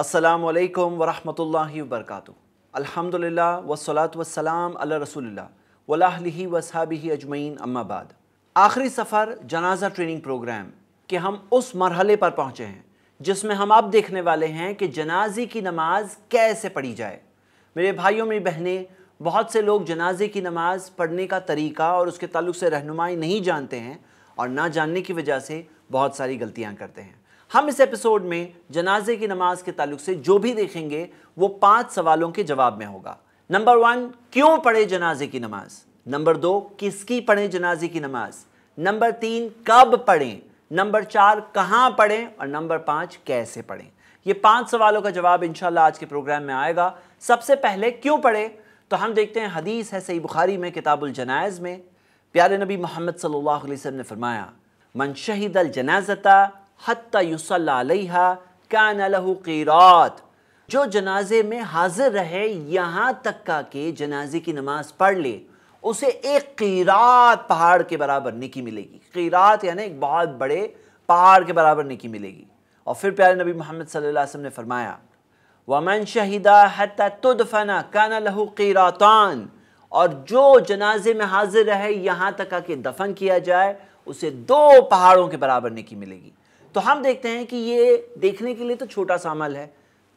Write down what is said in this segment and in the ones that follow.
السلام علیکم ورحمۃ اللہ وبرکاتہ الحمدللہ والصلاة والسلام علی رسول اللہ ولاحی وصحابہ اجمعین اما بعد آخری سفر جنازہ ٹریننگ پروگرام کہ ہم اس مرحلے پر پہنچے ہیں جس میں ہم آپ دیکھنے والے ہیں کہ جنازے کی نماز کیسے پڑھی جائے میرے بھائیوں میری بہنیں بہت سے لوگ جنازے کی نماز پڑھنے کا طریقہ اور اس کے تعلق سے رہنمائی نہیں جانتے ہیں اور نہ جاننے کی وجہ سے بہت ساری غلطیاں کرتے ہیں ہم اس ایپیسوڈ میں جنازے کی نماز کے تعلق سے جو بھی دیکھیں گے وہ پانچ سوالوں کے جواب میں ہوگا نمبر ون کیوں پڑھے جنازے کی نماز نمبر دو کس کی پڑھیں جنازے کی نماز نمبر تین کب پڑھیں نمبر چار کہاں پڑھیں اور نمبر پانچ کیسے پڑھیں یہ پانچ سوالوں کا جواب انشاءاللہ آج کے پروگرام میں آئے گا سب سے پہلے کیوں پڑھیں تو ہم دیکھتے ہیں حدیث ہے صحیح بخاری میں کتاب الجنائز میں پیارے نبی محمد صلی اللہ علیہ وسلم نے فرمایا من شہید الجنازتہ حتیٰس علیہ کان لہ قیرات جو جنازے میں حاضر رہے یہاں تک کا کہ جنازے کی نماز پڑھ لے اسے ایک قیرات پہاڑ کے برابر نکی ملے گی قیرات یعنی ایک بہت بڑے پہاڑ کے برابر نکی ملے گی اور پھر پیارے نبی محمد صلی اللہ علیہ وسلم نے فرمایا وامن شہیدہ حَتَّى تُدْفَنَا كَانَ لَهُ نل اور جو جنازے میں حاضر رہے یہاں تک کہ دفن کیا جائے اسے دو پہاڑوں کے برابر نکی ملے گی تو ہم دیکھتے ہیں کہ یہ دیکھنے کے لیے تو چھوٹا سا عمل ہے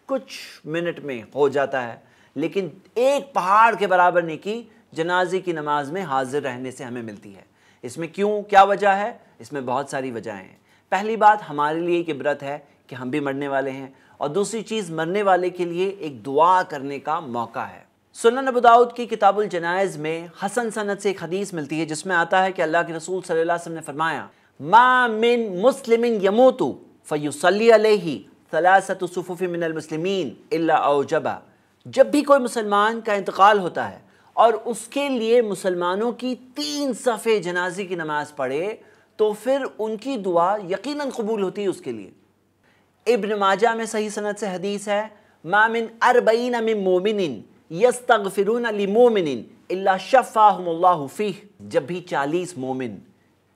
کچھ منٹ میں ہو جاتا ہے لیکن ایک پہاڑ کے برابر نیکی جنازے کی نماز میں حاضر رہنے سے ہمیں ملتی ہے اس میں کیوں کیا وجہ ہے اس میں بہت ساری وجہ ہیں پہلی بات ہمارے لیے ایک عبرت ہے کہ ہم بھی مرنے والے ہیں اور دوسری چیز مرنے والے کے لیے ایک دعا کرنے کا موقع ہے سنن نبوداؤد کی کتاب الجنائز میں حسن سنت سے ایک حدیث ملتی ہے جس میں آتا ہے کہ اللہ کے رسول صلی اللہ علیہ وسلم نے فرمایا من مسلم يموت فيصلي عليه سلی صفوف من و الا من جب بھی کوئی مسلمان کا انتقال ہوتا ہے اور اس کے لیے مسلمانوں کی تین صفح جنازے کی نماز پڑھے تو پھر ان کی دعا یقیناً قبول ہوتی ہے اس کے لیے ابن ماجہ میں صحیح صنعت سے حدیث ہے من اربعین من مومن یستغفرون تغفر الا شفاہم اللہ فیہ جب بھی چالیس مومن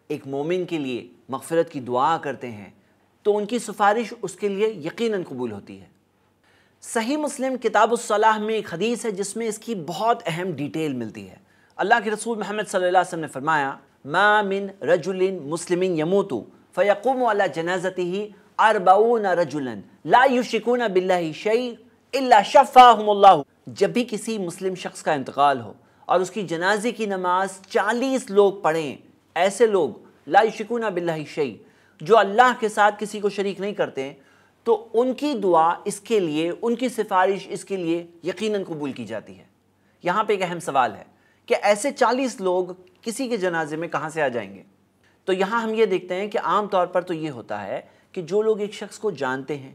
ایک مومن کے لیے مغفرت کی دعا کرتے ہیں تو ان کی سفارش اس کے لیے یقیناً قبول ہوتی ہے صحیح مسلم کتاب الصلاح میں ایک حدیث ہے جس میں اس کی بہت اہم ڈیٹیل ملتی ہے اللہ کے رسول محمد صلی اللہ علیہ وسلم نے فرمایا مسلم یمو تو فیقوم والا جنازتی ہی اربا رجولن لا شکو نہ بل شعی اللہ شفا جب بھی کسی مسلم شخص کا انتقال ہو اور اس کی جنازے کی نماز چالیس لوگ پڑھیں ایسے لوگ لا شکونا باللہ شیع جو اللہ کے ساتھ کسی کو شریک نہیں کرتے تو ان کی دعا اس کے لیے ان کی سفارش اس کے لیے یقیناً قبول کی جاتی ہے یہاں پہ ایک اہم سوال ہے کہ ایسے چالیس لوگ کسی کے جنازے میں کہاں سے آ جائیں گے تو یہاں ہم یہ دیکھتے ہیں کہ عام طور پر تو یہ ہوتا ہے کہ جو لوگ ایک شخص کو جانتے ہیں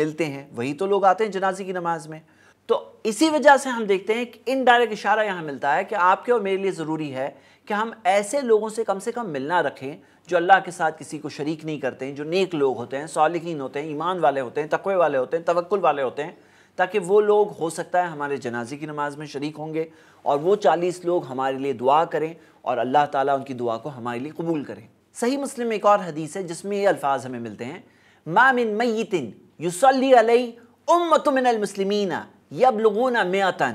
ملتے ہیں وہی تو لوگ آتے ہیں جنازے کی نماز میں تو اسی وجہ سے ہم دیکھتے ہیں کہ انڈائریکٹ اشارہ یہاں ملتا ہے کہ آپ کے اور میرے لیے ضروری ہے کہ ہم ایسے لوگوں سے کم سے کم ملنا رکھیں جو اللہ کے ساتھ کسی کو شریک نہیں کرتے ہیں جو نیک لوگ ہوتے ہیں صالحین ہوتے ہیں ایمان والے ہوتے ہیں تقوی والے ہوتے ہیں توکل والے ہوتے ہیں تاکہ وہ لوگ ہو سکتا ہے ہمارے جنازے کی نماز میں شریک ہوں گے اور وہ چالیس لوگ ہمارے لیے دعا کریں اور اللہ تعالیٰ ان کی دعا کو ہمارے لیے قبول کریں صحیح مسلم میں ایک اور حدیث ہے جس میں یہ الفاظ ہمیں ملتے ہیں مِن میتن یوسلی علیہ ام مِنَ الْمُسْلِمِينَ یبلغون لحم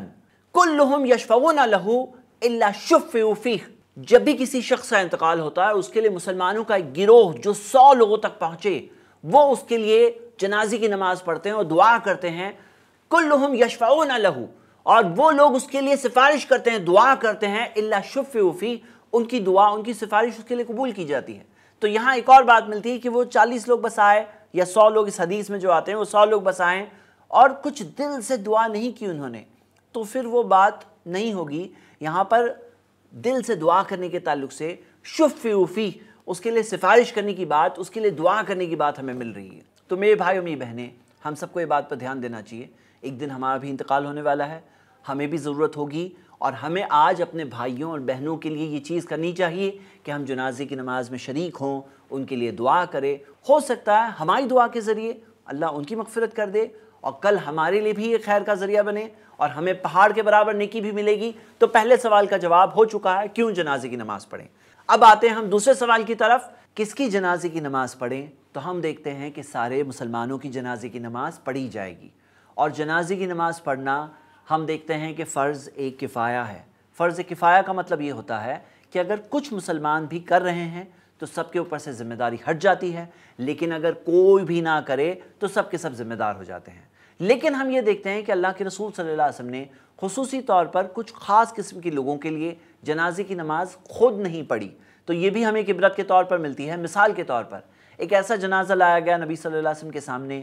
کلہم و لہو الا اللہ فیخ جب بھی کسی شخص کا انتقال ہوتا ہے اس کے لیے مسلمانوں کا ایک گروہ جو سو لوگوں تک پہنچے وہ اس کے لیے جنازی کی نماز پڑھتے ہیں اور دعا کرتے ہیں کلہم یشفعون لہو اور وہ لوگ اس کے لیے سفارش کرتے ہیں دعا کرتے ہیں اللہ شفی ان کی دعا ان کی سفارش اس کے لیے قبول کی جاتی ہے تو یہاں ایک اور بات ملتی ہے کہ وہ چالیس لوگ بس آئے یا سو لوگ اس حدیث میں جو آتے ہیں وہ سو لوگ بس آئیں اور کچھ دل سے دعا نہیں کی انہوں نے تو پھر وہ بات نہیں ہوگی یہاں پر دل سے دعا کرنے کے تعلق سے شفی اس کے لیے سفارش کرنے کی بات اس کے لیے دعا کرنے کی بات ہمیں مل رہی ہے تو میرے بھائی اور میری بہنیں ہم سب کو یہ بات پر دھیان دینا چاہیے ایک دن ہمارا بھی انتقال ہونے والا ہے ہمیں بھی ضرورت ہوگی اور ہمیں آج اپنے بھائیوں اور بہنوں کے لیے یہ چیز کرنی چاہیے کہ ہم جنازے کی نماز میں شریک ہوں ان کے لیے دعا کرے ہو سکتا ہے ہماری دعا کے ذریعے اللہ ان کی مغفرت کر دے اور کل ہمارے لیے بھی یہ خیر کا ذریعہ بنے اور ہمیں پہاڑ کے برابر نکی بھی ملے گی تو پہلے سوال کا جواب ہو چکا ہے کیوں جنازے کی نماز پڑھیں اب آتے ہیں ہم دوسرے سوال کی طرف کس کی جنازے کی نماز پڑھیں تو ہم دیکھتے ہیں کہ سارے مسلمانوں کی جنازے کی نماز پڑھی جائے گی اور جنازے کی نماز پڑھنا ہم دیکھتے ہیں کہ فرض ایک کفایہ ہے فرض کفایہ کا مطلب یہ ہوتا ہے کہ اگر کچھ مسلمان بھی کر رہے ہیں تو سب کے اوپر سے ذمہ داری ہٹ جاتی ہے لیکن اگر کوئی بھی نہ کرے تو سب کے سب ذمہ دار ہو جاتے ہیں لیکن ہم یہ دیکھتے ہیں کہ اللہ کے رسول صلی اللہ علیہ وسلم نے خصوصی طور پر کچھ خاص قسم کے لوگوں کے لیے جنازے کی نماز خود نہیں پڑھی تو یہ بھی ہمیں عبرت کے طور پر ملتی ہے مثال کے طور پر ایک ایسا جنازہ لایا گیا نبی صلی اللہ علیہ وسلم کے سامنے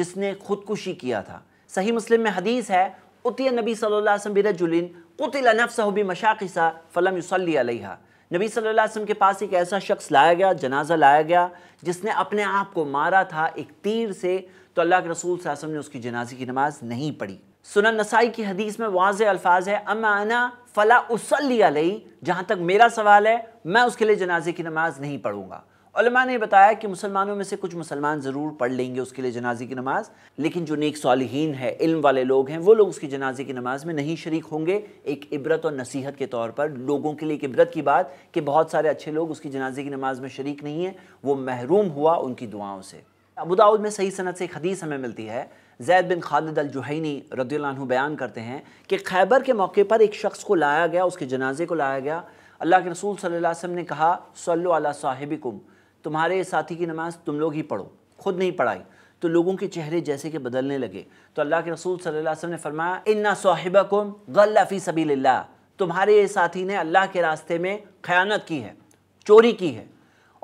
جس نے خودکشی کیا تھا صحیح مسلم میں حدیث ہے اتی نبی صلی اللہ علیہ وسلم قتل نفسہ بمشاقصہ فلم علیہا نبی صلی اللہ علیہ وسلم کے پاس ایک ایسا شخص لایا گیا جنازہ لایا گیا جس نے اپنے آپ کو مارا تھا ایک تیر سے تو اللہ کے رسول صلی اللہ علیہ وسلم نے اس کی جنازے کی نماز نہیں پڑھی سنن نسائی کی حدیث میں واضح الفاظ ہے اما انا فلا اصلی علیہ جہاں تک میرا سوال ہے میں اس کے لیے جنازے کی نماز نہیں پڑھوں گا علماء نے بتایا کہ مسلمانوں میں سے کچھ مسلمان ضرور پڑھ لیں گے اس کے لیے جنازے کی نماز لیکن جو نیک صالحین ہے علم والے لوگ ہیں وہ لوگ اس کی جنازے کی نماز میں نہیں شریک ہوں گے ایک عبرت اور نصیحت کے طور پر لوگوں کے لیے ایک عبرت کی بات کہ بہت سارے اچھے لوگ اس کی جنازے کی نماز میں شریک نہیں ہیں وہ محروم ہوا ان کی دعاؤں سے ابداؤد میں صحیح صنعت سے ایک حدیث ہمیں ملتی ہے زید بن خالد الجوہینی رضی اللہ عنہ بیان کرتے ہیں کہ خیبر کے موقع پر ایک شخص کو لایا گیا اس کے جنازے کو لایا گیا اللہ کے رسول صلی اللہ علیہ وسلم نے کہا صلو علی صاحبکم تمہارے ساتھی کی نماز تم لوگ ہی پڑھو خود نہیں پڑھائی تو لوگوں کے چہرے جیسے کہ بدلنے لگے تو اللہ کے رسول صلی اللہ علیہ وسلم نے فرمایا اِنَّا صاحب غَلَّ فِي سبیل اللہ تمہارے ساتھی نے اللہ کے راستے میں خیانت کی ہے چوری کی ہے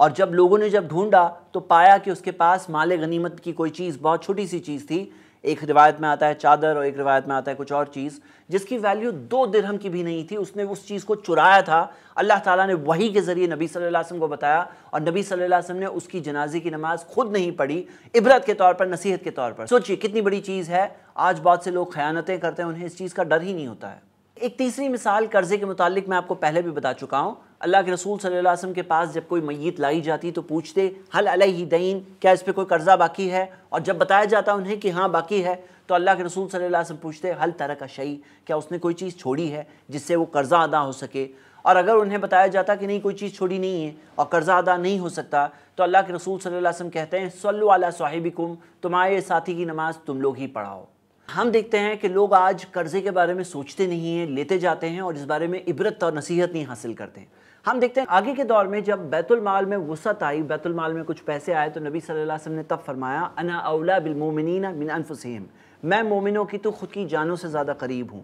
اور جب لوگوں نے جب ڈھونڈا تو پایا کہ اس کے پاس مال غنیمت کی کوئی چیز بہت چھوٹی سی چیز تھی ایک روایت میں آتا ہے چادر اور ایک روایت میں آتا ہے کچھ اور چیز جس کی ویلیو دو درہم کی بھی نہیں تھی اس نے اس چیز کو چرایا تھا اللہ تعالیٰ نے وہی کے ذریعے نبی صلی اللہ علیہ وسلم کو بتایا اور نبی صلی اللہ علیہ وسلم نے اس کی جنازے کی نماز خود نہیں پڑھی عبرت کے طور پر نصیحت کے طور پر سوچئے کتنی بڑی چیز ہے آج بہت سے لوگ خیانتیں کرتے ہیں انہیں اس چیز کا ڈر ہی نہیں ہوتا ہے ایک تیسری مثال قرضے کے متعلق میں آپ کو پہلے بھی بتا چکا ہوں اللہ کے رسول صلی اللہ علیہ وسلم کے پاس جب کوئی میت لائی جاتی تو پوچھتے حل علیہ دین کیا اس پہ کوئی قرضہ باقی ہے اور جب بتایا جاتا انہیں کہ ہاں باقی ہے تو اللہ کے رسول صلی اللہ علیہ وسلم پوچھتے حل طرح کا کیا اس نے کوئی چیز چھوڑی ہے جس سے وہ قرضہ ادا ہو سکے اور اگر انہیں بتایا جاتا کہ نہیں کوئی چیز چھوڑی نہیں ہے اور قرضہ ادا نہیں ہو سکتا تو اللہ کے رسول صلی اللہ علیہ وسلم کہتے ہیں صلو علی علیہ تمہارے ساتھی کی نماز تم لوگ ہی پڑھاؤ ہم دیکھتے ہیں کہ لوگ آج قرضے کے بارے میں سوچتے نہیں ہیں لیتے جاتے ہیں اور اس بارے میں عبرت اور نصیحت نہیں حاصل کرتے ہیں ہم دیکھتے ہیں آگے کے دور میں جب بیت المال میں وسعت آئی بیت المال میں کچھ پیسے آئے تو نبی صلی اللہ علیہ وسلم نے تب فرمایا انا اولا بالمومنین من انفسہم میں مومنوں کی تو خود کی جانوں سے زیادہ قریب ہوں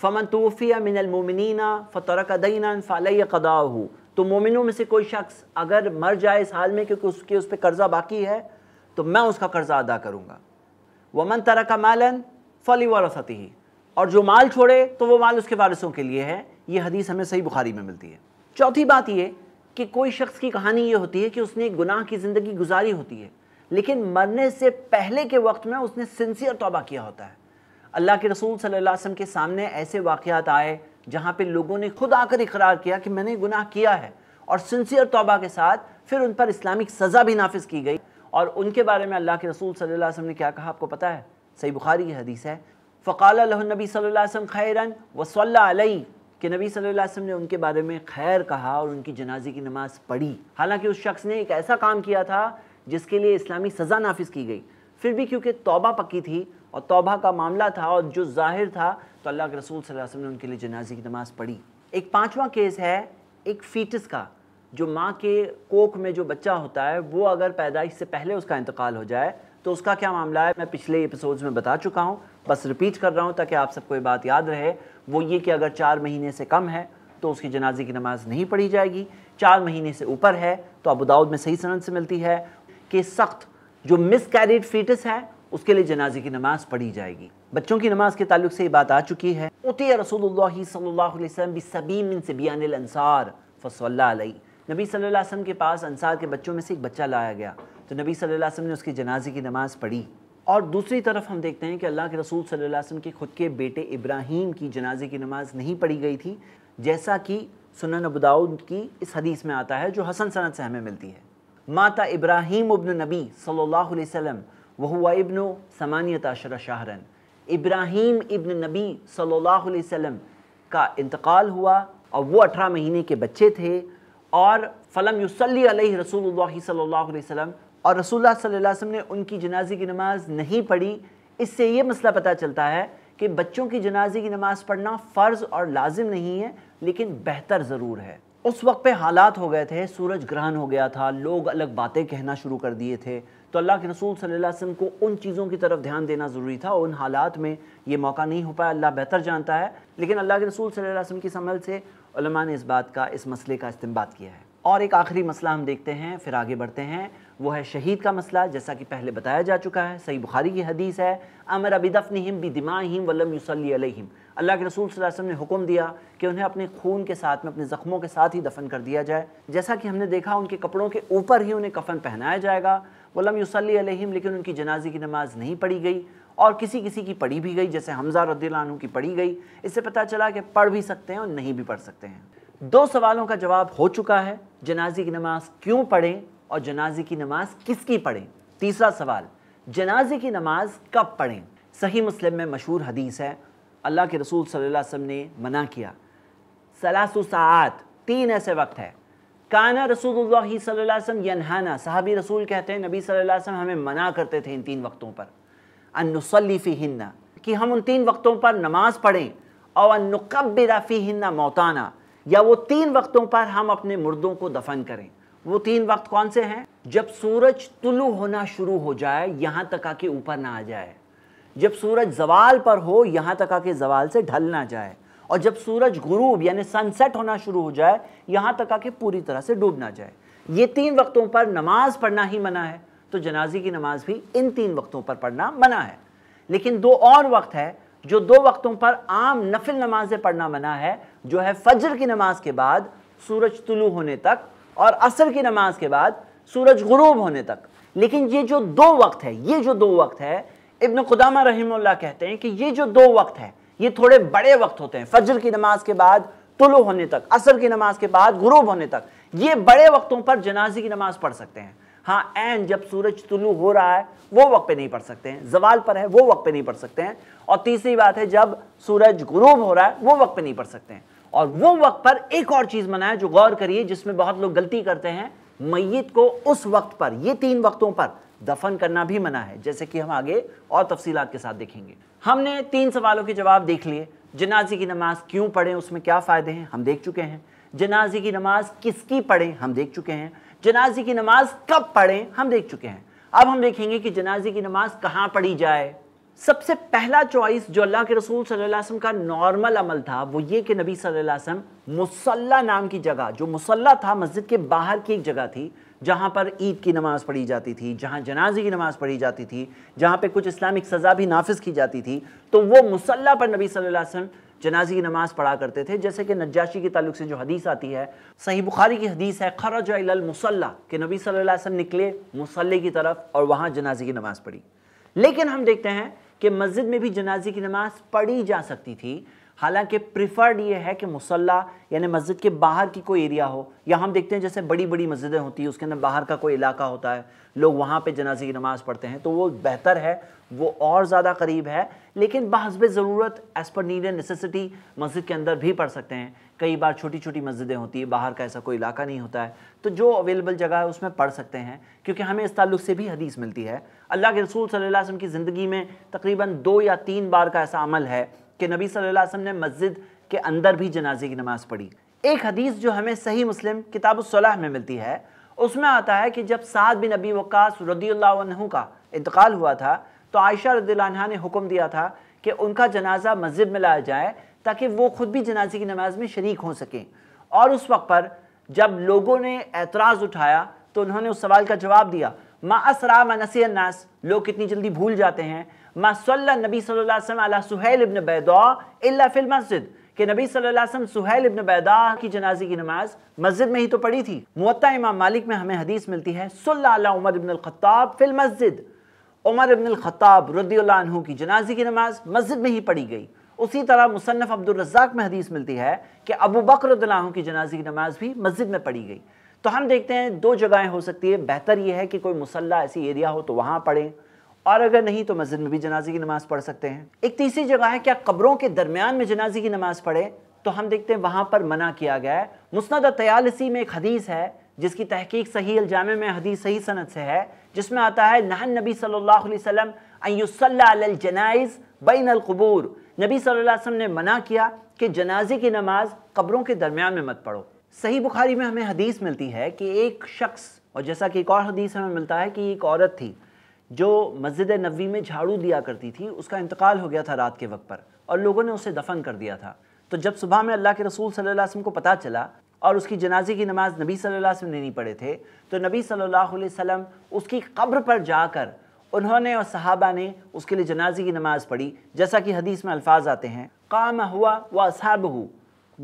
فمن توفیہ من المومنین فترک دینا قدا قداہو تو مومنوں میں سے کوئی شخص اگر مر جائے اس حال میں کیونکہ اس کے اس پہ قرضہ باقی ہے تو میں اس کا قرضہ ادا کروں گا ومن ترک مالن ورثتی ہی اور جو مال چھوڑے تو وہ مال اس کے وارثوں کے لیے ہے یہ حدیث ہمیں صحیح بخاری میں ملتی ہے چوتھی بات یہ کہ کوئی شخص کی کہانی یہ ہوتی ہے کہ اس نے گناہ کی زندگی گزاری ہوتی ہے لیکن مرنے سے پہلے کے وقت میں اس نے سنسیئر توبہ کیا ہوتا ہے اللہ کے رسول صلی اللہ علیہ وسلم کے سامنے ایسے واقعات آئے جہاں پہ لوگوں نے خود آ کر اقرار کیا کہ میں نے گناہ کیا ہے اور سنسیئر توبہ کے ساتھ پھر ان پر اسلامک سزا بھی نافذ کی گئی اور ان کے بارے میں اللہ کے رسول صلی اللہ علیہ وسلم نے کیا کہا آپ کو پتہ ہے صحیح بخاری کی حدیث ہے فقال علبی صلی اللہ علیہ خیرن و صلی اللہ علیہ نبی صلی اللہ علیہ وسلم نے ان کے بارے میں خیر کہا اور ان کی جنازے کی نماز پڑھی حالانکہ اس شخص نے ایک ایسا کام کیا تھا جس کے لیے اسلامی سزا نافذ کی گئی پھر بھی کیونکہ توبہ پکی تھی اور توبہ کا معاملہ تھا اور جو ظاہر تھا تو اللہ کے رسول صلی اللہ علیہ وسلم نے ان کے لیے جنازے کی نماز پڑھی ایک پانچواں کیس ہے ایک فیٹس کا جو ماں کے کوک میں جو بچہ ہوتا ہے وہ اگر پیدائش سے پہلے اس کا انتقال ہو جائے تو اس کا کیا معاملہ ہے میں پچھلے اپیسوڈز میں بتا چکا ہوں بس ریپیٹ کر رہا ہوں تاکہ آپ سب کو یہ بات یاد رہے وہ یہ کہ اگر چار مہینے سے کم ہے تو اس کی جنازے کی نماز نہیں پڑھی جائے گی چار مہینے سے اوپر ہے تو ابوداؤد میں صحیح سند سے ملتی ہے کہ سخت جو مس کیریڈ فیٹس ہے اس کے لیے جنازے کی نماز پڑھی جائے گی بچوں کی نماز کے تعلق سے یہ بات آ چکی ہے اتی رسول اللہ صلی اللہ علیہ وسلم بھی سبیم ان سے بیان الانصار فصول اللہ علیہ نبی صلی اللہ علیہ وسلم کے پاس انصار کے بچوں میں سے ایک بچہ لایا گیا تو نبی صلی اللہ علیہ وسلم نے اس کی جنازے کی نماز پڑھی اور دوسری طرف ہم دیکھتے ہیں کہ اللہ کے رسول صلی اللہ علیہ وسلم کے خود کے بیٹے ابراہیم کی جنازے کی نماز نہیں پڑھی گئی تھی جیسا کہ سنن ابوداؤد کی اس حدیث میں آتا ہے جو حسن سنت سے ہمیں ملتی ہے ماتا ابراہیم ابن نبی صلی اللہ علیہ وسلم وہ ہوا ابن و عشر تاشرہ شاہرن ابراہیم ابن نبی صلی اللہ علیہ وسلم کا انتقال ہوا اور وہ اٹھرہ مہینے کے بچے تھے اور فلم یسلی علیہ رسول اللہ صلی اللہ علیہ وسلم اور رسول اللہ صلی اللہ علیہ وسلم نے ان کی جنازے کی نماز نہیں پڑھی اس سے یہ مسئلہ پتہ چلتا ہے کہ بچوں کی جنازے کی نماز پڑھنا فرض اور لازم نہیں ہے لیکن بہتر ضرور ہے اس وقت پہ حالات ہو گئے تھے سورج گرہن ہو گیا تھا لوگ الگ باتیں کہنا شروع کر دیے تھے تو اللہ کے رسول صلی اللہ علیہ وسلم کو ان چیزوں کی طرف دھیان دینا ضروری تھا ان حالات میں یہ موقع نہیں ہو پایا اللہ بہتر جانتا ہے لیکن اللہ کے رسول صلی اللہ علیہ وسلم کی سمجھ سے علماء نے اس بات کا اس مسئلے کا استعمال کیا ہے اور ایک آخری مسئلہ ہم دیکھتے ہیں پھر آگے بڑھتے ہیں وہ ہے شہید کا مسئلہ جیسا کہ پہلے بتایا جا چکا ہے صحیح بخاری کی حدیث ہے امر ابی دفنہم بی دماہیم ولم یسلی علیہم اللہ کے رسول صلی اللہ علیہ وسلم نے حکم دیا کہ انہیں اپنے خون کے ساتھ میں اپنے زخموں کے ساتھ ہی دفن کر دیا جائے جیسا کہ ہم نے دیکھا ان کے کپڑوں کے اوپر ہی انہیں کفن پہنایا جائے گا ولم یسلی علیہم لیکن ان کی جنازے کی نماز نہیں پڑھی گئی اور کسی کسی کی پڑھی بھی گئی جیسے حمزہ رضی اللہ عنہ کی پڑھی گئی اس سے پتہ چلا کہ پڑھ بھی سکتے ہیں اور نہیں بھی پڑھ سکتے ہیں دو سوالوں کا جواب ہو چکا ہے جنازی کی نماز کیوں پڑھیں اور جنازے کی نماز کس کی پڑھیں تیسرا سوال جنازے کی نماز کب پڑھیں صحیح مسلم میں مشہور حدیث ہے اللہ کے رسول صلی اللہ علیہ وسلم نے منع کیا سلاس و تین ایسے وقت ہے کانا رسول اللہ صلی اللہ علیہ وسلم ینہانا صحابی رسول کہتے ہیں نبی صلی اللہ علیہ وسلم ہمیں منع کرتے تھے ان تین وقتوں پر ان نصلی کہ ہم ان تین وقتوں پر نماز پڑھیں اور ان موتانا یا وہ تین وقتوں پر ہم اپنے مردوں کو دفن کریں وہ تین وقت کون سے ہیں جب سورج طلوع ہونا شروع ہو جائے یہاں تک آ کے اوپر نہ آ جائے جب سورج زوال پر ہو یہاں تک آ کے زوال سے ڈھل نہ جائے اور جب سورج غروب یعنی سن سیٹ ہونا شروع ہو جائے یہاں تک آ کے پوری طرح سے ڈوب نہ جائے یہ تین وقتوں پر نماز پڑھنا ہی منع ہے تو جنازی کی نماز بھی ان تین وقتوں پر پڑھنا منع ہے لیکن دو اور وقت ہے جو دو وقتوں پر عام نفل نمازیں پڑھنا منع ہے جو ہے فجر کی نماز کے بعد سورج طلوع ہونے تک اور عصر کی نماز کے بعد سورج غروب ہونے تک لیکن یہ جو دو وقت ہے یہ جو دو وقت ہے ابن قدامہ رحمہ اللہ کہتے ہیں کہ یہ جو دو وقت ہے یہ تھوڑے بڑے وقت ہوتے ہیں فجر کی نماز کے بعد طلوع ہونے تک عصر کی نماز کے بعد غروب ہونے تک یہ بڑے وقتوں پر جنازے کی نماز پڑھ سکتے ہیں ہاں این جب سورج طلوع ہو رہا ہے وہ وقت پہ نہیں پڑھ سکتے ہیں زوال پر ہے وہ وقت پہ نہیں پڑھ سکتے ہیں اور تیسری بات ہے جب سورج غروب ہو رہا ہے وہ وقت پہ نہیں پڑھ سکتے ہیں اور وہ وقت پر ایک اور چیز منایا جو غور کریے جس میں بہت لوگ کرتے ہیں میت کو اس وقت پر یہ تین وقتوں پر دفن کرنا بھی منا ہے جیسے کہ ہم آگے اور تفصیلات کے ساتھ دیکھیں گے ہم نے تین سوالوں کے جواب دیکھ لیے جنازی کی نماز کیوں پڑھیں اس میں کیا فائدے ہیں ہم دیکھ چکے ہیں جنازی کی نماز کس کی پڑھیں ہم دیکھ چکے ہیں جنازی کی نماز کب پڑھیں ہم دیکھ چکے ہیں اب ہم دیکھیں گے کہ جنازے کی نماز کہاں پڑھی جائے سب سے پہلا چوائس جو اللہ کے رسول صلی اللہ علیہ وسلم کا نارمل عمل تھا وہ یہ کہ نبی صلی اللہ علیہ وسلم مسلح نام کی جگہ جو مسلح تھا مسجد کے باہر کی ایک جگہ تھی جہاں پر عید کی نماز پڑھی جاتی تھی جہاں جنازے کی نماز پڑھی جاتی تھی جہاں پہ کچھ اسلامک سزا بھی نافذ کی جاتی تھی تو وہ مسلح پر نبی صلی اللہ علیہ وسلم جنازی کی نماز پڑھا کرتے تھے جیسے کہ نجاشی کے تعلق سے جو حدیث آتی ہے صحیح بخاری کی حدیث ہے خرج مسلح کہ نبی صلی اللہ علیہ وسلم نکلے مسلح کی طرف اور وہاں جنازے کی نماز پڑھی لیکن ہم دیکھتے ہیں کہ مسجد میں بھی جنازے کی نماز پڑھی جا سکتی تھی حالانکہ پریفرڈ یہ ہے کہ مسلح یعنی مسجد کے باہر کی کوئی ایریا ہو یا ہم دیکھتے ہیں جیسے بڑی بڑی مسجدیں ہوتی ہیں اس کے اندر باہر کا کوئی علاقہ ہوتا ہے لوگ وہاں پہ جنازے کی نماز پڑھتے ہیں تو وہ بہتر ہے وہ اور زیادہ قریب ہے لیکن بے ضرورت ایز پر نیڈ نیسیسٹی مسجد کے اندر بھی پڑھ سکتے ہیں کئی بار چھوٹی چھوٹی مسجدیں ہوتی ہیں باہر کا ایسا کوئی علاقہ نہیں ہوتا ہے تو جو اویلیبل جگہ ہے اس میں پڑھ سکتے ہیں کیونکہ ہمیں اس تعلق سے بھی حدیث ملتی ہے اللہ کے رسول صلی اللہ علیہ وسلم کی زندگی میں تقریباً دو یا تین بار کا ایسا عمل ہے کہ نبی صلی اللہ علیہ وسلم نے مسجد کے اندر بھی جنازے کی نماز پڑھی ایک حدیث جو ہمیں صحیح مسلم کتاب میں ملتی ہے اس میں آتا ہے کہ جب بن رضی اللہ عنہ کا انتقال ہوا تھا تو عائشہ رضی اللہ عنہ نے حکم دیا تھا کہ ان کا جنازہ مسجد میں لایا جائے تاکہ وہ خود بھی جنازے کی نماز میں شریک ہو سکیں اور اس وقت پر جب لوگوں نے اعتراض اٹھایا تو انہوں نے اس سوال کا جواب دیا لوگ کتنی جلدی بھول جاتے ہیں نبی صلی اللہ علیہ المسجد کہ نبی صلی اللہ علیہ وسلم سہیل ابن بیدا کی جنازی کی نماز مسجد میں ہی تو پڑی تھی امام مالک میں ہمیں حدیث ملتی ہے صلی اللہ عمر عمر الخطاب الخطاب فی المسجد رضی جنازے کی نماز مسجد میں ہی پڑی گئی اسی طرح مصنف عبد الرزاق میں حدیث ملتی ہے کہ ابو بکر اللہ عنہ کی جنازے کی نماز بھی مسجد میں پڑھی گئی تو ہم دیکھتے ہیں دو جگہیں ہو سکتی ہے بہتر یہ ہے کہ کوئی مسلح ایسی ایریا ہو تو وہاں پڑھیں اور اگر نہیں تو مسجد میں بھی جنازے کی نماز پڑھ سکتے ہیں ایک تیسری جگہ ہے کیا قبروں کے درمیان میں جنازے کی نماز پڑھے تو ہم دیکھتے ہیں وہاں پر منع کیا گیا ہے مسند تیالسی میں ایک حدیث ہے جس کی تحقیق صحیح الجامع میں حدیث صحیح سند سے ہے جس میں آتا ہے نہن نبی صلی اللہ علیہ وسلم بین القبور نبی صلی اللہ علیہ وسلم نے منع کیا کہ جنازے کی نماز قبروں کے درمیان میں مت پڑھو صحیح بخاری میں ہمیں حدیث ملتی ہے کہ ایک شخص اور جیسا کہ ایک اور حدیث ہمیں ملتا ہے کہ ایک عورت تھی جو مسجد نبوی میں جھاڑو دیا کرتی تھی اس کا انتقال ہو گیا تھا رات کے وقت پر اور لوگوں نے اسے دفن کر دیا تھا تو جب صبح میں اللہ کے رسول صلی اللہ علیہ وسلم کو پتہ چلا اور اس کی جنازے کی نماز نبی صلی اللہ علیہ وسلم نے نہیں پڑھے تھے تو نبی صلی اللہ علیہ وسلم اس کی قبر پر جا کر انہوں نے اور صحابہ نے اس کے لیے جنازے کی نماز پڑھی جیسا کہ حدیث میں الفاظ آتے ہیں قام ہوا و صحابہ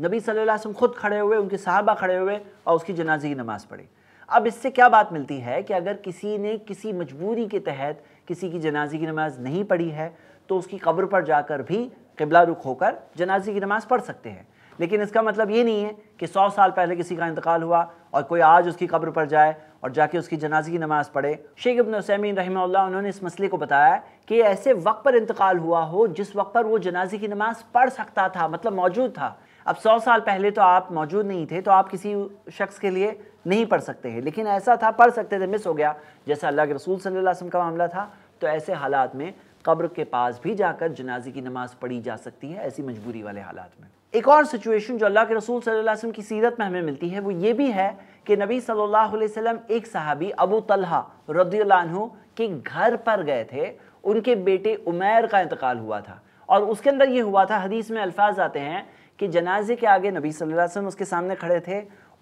نبی صلی اللہ علیہ وسلم خود کھڑے ہوئے ان کے صحابہ کھڑے ہوئے اور اس کی جنازے کی نماز پڑھی اب اس سے کیا بات ملتی ہے کہ اگر کسی نے کسی مجبوری کے تحت کسی کی جنازے کی نماز نہیں پڑھی ہے تو اس کی قبر پر جا کر بھی قبلہ رخ ہو کر جنازے کی نماز پڑھ سکتے ہیں لیکن اس کا مطلب یہ نہیں ہے کہ سو سال پہلے کسی کا انتقال ہوا اور کوئی آج اس کی قبر پر جائے اور جا کے اس کی جنازے کی نماز پڑھے شیخ ابن السّیم رحمہ اللہ انہوں نے اس مسئلے کو بتایا کہ ایسے وقت پر انتقال ہوا ہو جس وقت پر وہ جنازے کی نماز پڑھ سکتا تھا مطلب موجود تھا اب سو سال پہلے تو آپ موجود نہیں تھے تو آپ کسی شخص کے لیے نہیں پڑھ سکتے ہیں لیکن ایسا تھا پڑھ سکتے تھے مس ہو گیا جیسا اللہ کے رسول صلی اللہ علیہ وسلم کا معاملہ تھا تو ایسے حالات میں قبر کے پاس بھی جا کر جنازی کی نماز پڑھی جا سکتی ہے ایسی مجبوری والے حالات میں ایک اور سچویشن جو اللہ کے رسول صلی اللہ علیہ وسلم کی سیرت میں ہمیں ملتی ہے وہ یہ بھی ہے کہ نبی صلی اللہ علیہ وسلم ایک صحابی ابو طلحہ رضی اللہ عنہ کے گھر پر گئے تھے ان کے بیٹے عمیر کا انتقال ہوا تھا اور اس کے اندر یہ ہوا تھا حدیث میں الفاظ آتے ہیں کہ جنازے کے آگے نبی صلی اللہ علیہ وسلم اس کے سامنے کھڑے تھے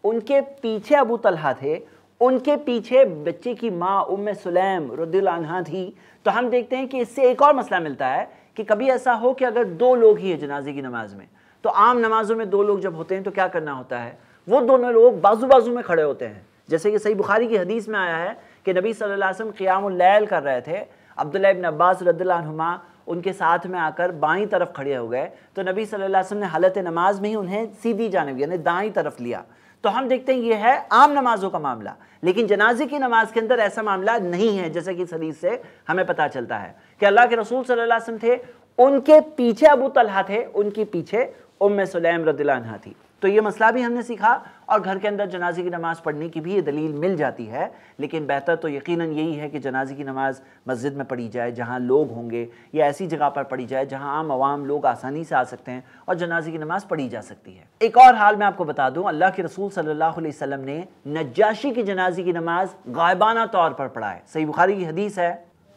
ان کے پیچھے ابو طلحہ تھے ان کے پیچھے بچے کی ماں ام سلیم رضی اللہ عنہ تھی تو ہم دیکھتے ہیں کہ اس سے ایک اور مسئلہ ملتا ہے کہ کبھی ایسا ہو کہ اگر دو لوگ ہی ہیں جنازے کی نماز میں تو عام نمازوں میں دو لوگ جب ہوتے ہیں تو کیا کرنا ہوتا ہے وہ دونوں لوگ بازو بازو میں کھڑے ہوتے ہیں جیسے کہ صحیح بخاری کی حدیث میں آیا ہے کہ نبی صلی اللہ علیہ وسلم قیام اللیل کر رہے تھے عبداللہ ابن عباس رضی اللہ عنہما ان کے ساتھ میں آ کر بائیں طرف کھڑے ہو گئے تو نبی صلی اللہ علیہ وسلم نے حالت نماز میں ہی انہیں سیدھی جانب یعنی دائیں طرف لیا تو ہم دیکھتے ہیں یہ ہے عام نمازوں کا معاملہ لیکن جنازے کی نماز کے اندر ایسا معاملہ نہیں ہے جیسے کہ حدیث سے ہمیں پتا چلتا ہے کہ اللہ کے رسول صلی اللہ علیہ وسلم تھے ان کے پیچھے ابو طلحہ تھے ان کے پیچھے ام سلیم رضی اللہ عنہ تھی تو یہ مسئلہ بھی ہم نے سیکھا اور گھر کے اندر جنازے کی نماز پڑھنے کی بھی یہ دلیل مل جاتی ہے لیکن بہتر تو یقیناً یہی ہے کہ جنازے کی نماز مسجد میں پڑھی جائے جہاں لوگ ہوں گے یا ایسی جگہ پر پڑھی جائے جہاں عام عوام لوگ آسانی سے آ سکتے ہیں اور جنازے کی نماز پڑھی جا سکتی ہے ایک اور حال میں آپ کو بتا دوں اللہ کے رسول صلی اللہ علیہ وسلم نے نجاشی کی جنازے کی نماز غائبانہ طور پر پڑھائے صحیح بخاری کی حدیث ہے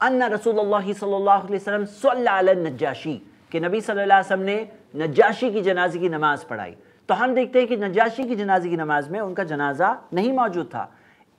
ان رسول اللہ صلی اللہ علیہ وسلم صلی اللہ علیہ نجاشی کہ نبی صلی اللہ علیہ وسلم نے نجاشی کی جنازے کی نماز پڑھائی تو ہم دیکھتے ہیں کہ نجاشی کی جنازے کی نماز میں ان کا جنازہ نہیں موجود تھا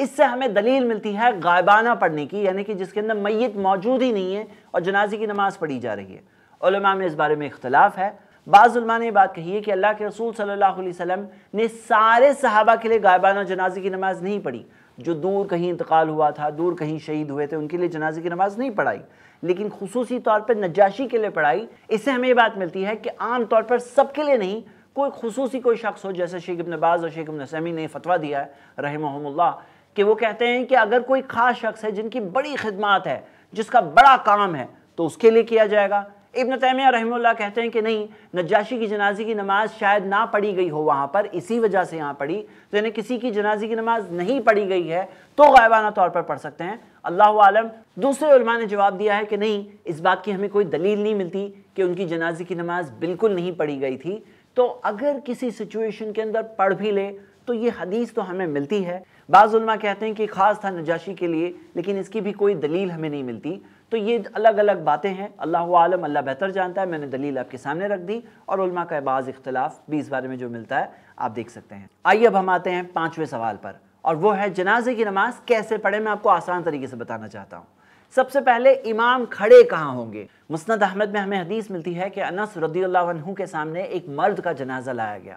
اس سے ہمیں دلیل ملتی ہے غائبانہ پڑھنے کی یعنی کہ جس کے اندر میت موجود ہی نہیں ہے اور جنازے کی نماز پڑھی جا رہی ہے علماء میں اس بارے میں اختلاف ہے بعض علماء نے یہ بات کہی ہے کہ اللہ کے رسول صلی اللہ علیہ وسلم نے سارے صحابہ کے لیے غائبانہ جنازے کی نماز نہیں پڑھی جو دور کہیں انتقال ہوا تھا دور کہیں شہید ہوئے تھے ان کے لیے جنازے کی نماز نہیں پڑھائی لیکن خصوصی طور پر نجاشی کے لیے پڑھائی اس سے ہمیں یہ بات ملتی ہے کہ عام طور پر سب کے لیے نہیں کوئی خصوصی کوئی شخص ہو جیسے شیخ ابن باز اور شیخ ابن سیمی نے فتویٰ دیا ہے رحمہم اللہ کہ وہ کہتے ہیں کہ اگر کوئی خاص شخص ہے جن کی بڑی خدمات ہے جس کا بڑا کام ہے تو اس کے لیے کیا جائے گا ابن تیمیہ رحمہ اللہ کہتے ہیں کہ نہیں نجاشی کی جنازی کی نماز شاید نہ پڑھی گئی ہو وہاں پر اسی وجہ سے یہاں پڑھی تو یعنی کسی کی جنازی کی نماز نہیں پڑھی گئی ہے تو غائبانہ طور پر پڑھ سکتے ہیں اللہ عالم دوسرے علماء نے جواب دیا ہے کہ نہیں اس بات کی ہمیں کوئی دلیل نہیں ملتی کہ ان کی جنازی کی نماز بالکل نہیں پڑھی گئی تھی تو اگر کسی سچویشن کے اندر پڑھ بھی لیں تو یہ حدیث تو ہمیں ملتی ہے بعض علماء کہتے ہیں کہ خاص تھا نجاشی کے لیے لیکن اس کی بھی کوئی دلیل ہمیں نہیں ملتی تو یہ الگ الگ باتیں ہیں اللہ عالم اللہ بہتر جانتا ہے میں نے دلیل آپ کے سامنے رکھ دی اور علماء کا بعض اختلاف بھی اس بارے میں جو ملتا ہے آپ دیکھ سکتے ہیں آئیے اب ہم آتے ہیں پانچویں سوال پر اور وہ ہے جنازے کی نماز کیسے پڑھیں میں آپ کو آسان طریقے سے بتانا چاہتا ہوں سب سے پہلے امام کھڑے کہاں ہوں گے مسند احمد میں ہمیں حدیث ملتی ہے کہ انس رضی اللہ عنہ کے سامنے ایک مرد کا جنازہ لایا گیا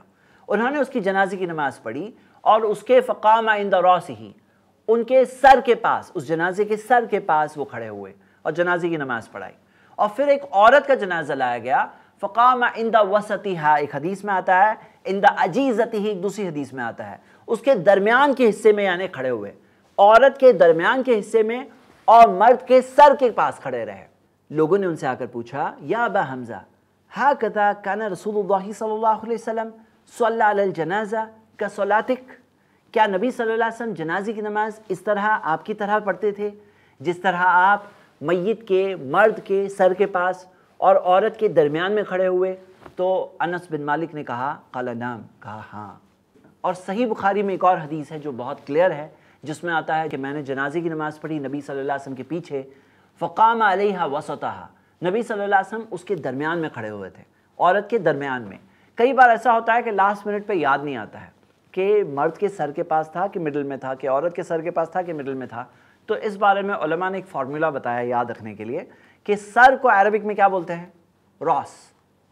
انہوں نے اس کی جنازے کی نماز پڑھی اور اس کے فقام آئندہ روسی ہی ان کے سر کے پاس اس جنازے کے سر کے پاس وہ کھڑے ہوئے اور جنازے کی نماز پڑھائی اور پھر ایک عورت کا جنازہ لایا گیا فقام آئندہ وسطی ہا ایک حدیث میں آتا ہے اندہ عجیزتی ہی ایک دوسری حدیث میں آتا ہے اس کے درمیان کے حصے میں یعنی کھڑے ہوئے عورت کے درمیان کے حصے میں اور مرد کے سر کے پاس کھڑے رہے لوگوں نے ان سے آ کر پوچھا یا با حمزہ ہا کتا کانا رسول اللہ صلی اللہ علیہ وسلم صلی اللہ علیہ کا صلاتک کیا نبی صلی اللہ علیہ وسلم جنازی کی نماز اس طرح آپ کی طرح پڑھتے تھے جس طرح آپ میت کے مرد کے سر کے پاس اور عورت کے درمیان میں کھڑے ہوئے تو انس بن مالک نے کہا قال نام کہا ہاں اور صحیح بخاری میں ایک اور حدیث ہے جو بہت کلیئر ہے جس میں آتا ہے کہ میں نے جنازے کی نماز پڑھی نبی صلی اللہ علیہ وسلم کے پیچھے فقام علیہ وسطہ نبی صلی اللہ علیہ وسلم اس کے درمیان میں کھڑے ہوئے تھے عورت کے درمیان میں کئی بار ایسا ہوتا ہے کہ لاسٹ منٹ پہ یاد نہیں آتا ہے کہ مرد کے سر کے پاس تھا کہ مڈل میں تھا کہ عورت کے سر کے پاس تھا کہ مڈل میں تھا تو اس بارے میں علماء نے ایک فارمولا بتایا یاد رکھنے کے لیے کہ سر کو عربک میں کیا بولتے ہیں روس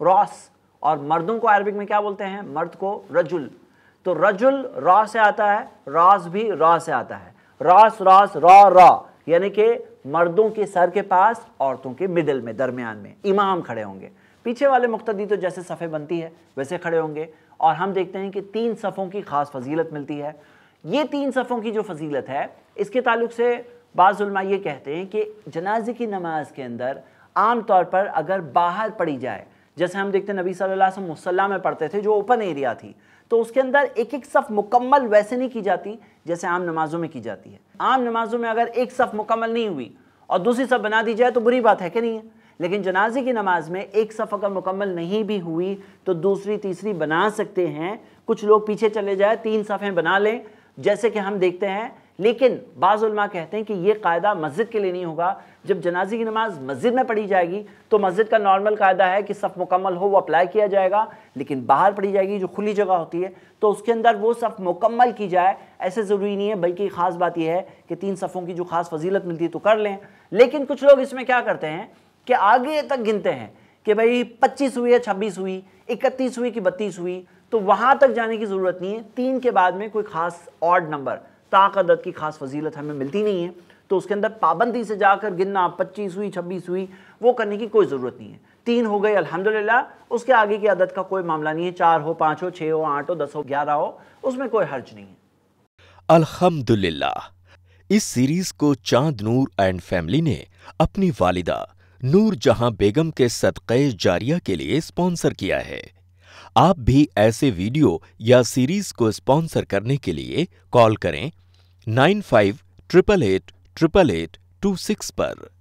روس اور مردوں کو عربک میں کیا بولتے ہیں مرد کو رجل تو رجل را سے آتا ہے راز بھی را سے آتا ہے راس راس را را یعنی کہ مردوں کے سر کے پاس عورتوں کے مڈل میں درمیان میں امام کھڑے ہوں گے پیچھے والے مقتدی تو جیسے صفحے بنتی ہے ویسے کھڑے ہوں گے اور ہم دیکھتے ہیں کہ تین صفوں کی خاص فضیلت ملتی ہے یہ تین صفوں کی جو فضیلت ہے اس کے تعلق سے بعض علماء یہ کہتے ہیں کہ جنازے کی نماز کے اندر عام طور پر اگر باہر پڑی جائے جیسے ہم دیکھتے ہیں نبی صلی اللہ علیہ وسلم میں پڑھتے تھے جو اوپن ایریا تھی تو اس کے اندر ایک ایک صف مکمل ویسے نہیں کی جاتی جیسے عام نمازوں میں کی جاتی ہے عام نمازوں میں اگر ایک صف مکمل نہیں ہوئی اور دوسری صف بنا دی جائے تو بری بات ہے کہ نہیں ہے لیکن جنازے کی نماز میں ایک صف اگر مکمل نہیں بھی ہوئی تو دوسری تیسری بنا سکتے ہیں کچھ لوگ پیچھے چلے جائے تین صفیں بنا لیں جیسے کہ ہم دیکھتے ہیں لیکن بعض علماء کہتے ہیں کہ یہ قاعدہ مسجد کے لیے نہیں ہوگا جب جنازے کی نماز مسجد میں پڑھی جائے گی تو مسجد کا نارمل قاعدہ ہے کہ صف مکمل ہو وہ اپلائی کیا جائے گا لیکن باہر پڑھی جائے گی جو کھلی جگہ ہوتی ہے تو اس کے اندر وہ صف مکمل کی جائے ایسے ضروری نہیں ہے بلکہ خاص بات یہ ہے کہ تین صفوں کی جو خاص فضیلت ملتی ہے تو کر لیں لیکن کچھ لوگ اس میں کیا کرتے ہیں کہ آگے تک گنتے ہیں کہ بھائی پچیس ہوئی ہے چھبیس ہوئی اکتیس ہوئی کہ بتیس ہوئی تو وہاں تک جانے کی ضرورت نہیں ہے تین کے بعد میں کوئی خاص آڈ نمبر عدد کی خاص فضیلت ہمیں ملتی نہیں ہے تو اس کے اندر پابندی سے جا کر گننا پچیس ہوئی ہوئی چھبیس وہ کرنے کی کوئی ضرورت نہیں ہے تین ہو گئے الحمدللہ اس کے آگے کی عدد کا کوئی معاملہ نہیں ہے چار ہو پانچ ہو چھ ہو آٹھ ہو دس ہو گیارہ ہو اس میں کوئی حرج نہیں ہے الحمدللہ اس سیریز کو چاند نور اینڈ فیملی نے اپنی والدہ نور جہاں بیگم کے صدقے جاریہ کے لیے سپانسر کیا ہے آپ بھی ایسے ویڈیو یا سیریز کو اسپانسر کرنے کے لیے کال کریں nine five triple eight triple eight two six پر